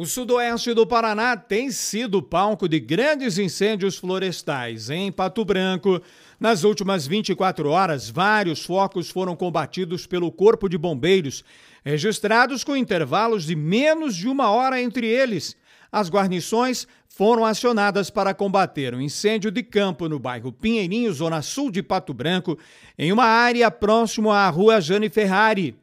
O sudoeste do Paraná tem sido palco de grandes incêndios florestais. Em Pato Branco, nas últimas 24 horas, vários focos foram combatidos pelo Corpo de Bombeiros, registrados com intervalos de menos de uma hora entre eles. As guarnições foram acionadas para combater um incêndio de campo no bairro Pinheirinho, zona sul de Pato Branco, em uma área próximo à rua Jane Ferrari,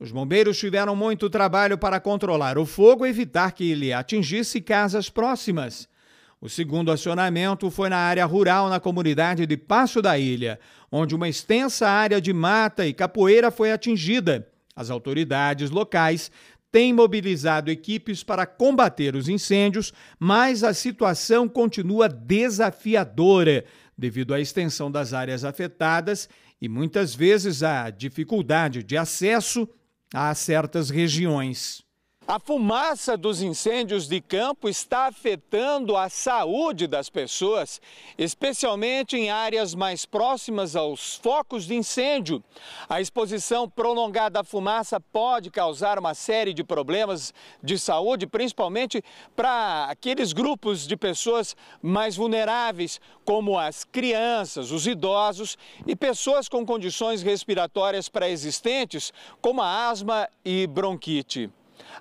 os bombeiros tiveram muito trabalho para controlar o fogo e evitar que ele atingisse casas próximas. O segundo acionamento foi na área rural, na comunidade de Passo da Ilha, onde uma extensa área de mata e capoeira foi atingida. As autoridades locais têm mobilizado equipes para combater os incêndios, mas a situação continua desafiadora devido à extensão das áreas afetadas e muitas vezes à dificuldade de acesso a certas regiões. A fumaça dos incêndios de campo está afetando a saúde das pessoas, especialmente em áreas mais próximas aos focos de incêndio. A exposição prolongada à fumaça pode causar uma série de problemas de saúde, principalmente para aqueles grupos de pessoas mais vulneráveis, como as crianças, os idosos e pessoas com condições respiratórias pré-existentes, como a asma e bronquite.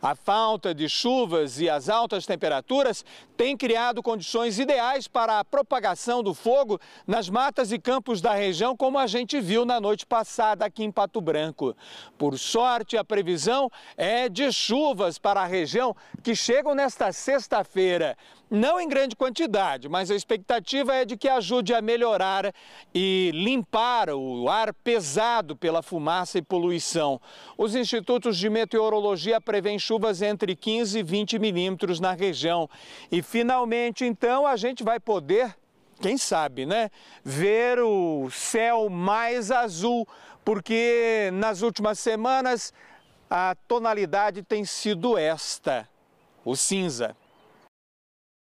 A falta de chuvas e as altas temperaturas têm criado condições ideais para a propagação do fogo nas matas e campos da região, como a gente viu na noite passada aqui em Pato Branco. Por sorte, a previsão é de chuvas para a região que chegam nesta sexta-feira não em grande quantidade, mas a expectativa é de que ajude a melhorar e limpar o ar pesado pela fumaça e poluição. Os institutos de meteorologia prevêem chuvas entre 15 e 20 milímetros na região. E finalmente, então, a gente vai poder quem sabe, né? Ver o céu mais azul, porque nas últimas semanas a tonalidade tem sido esta, o cinza.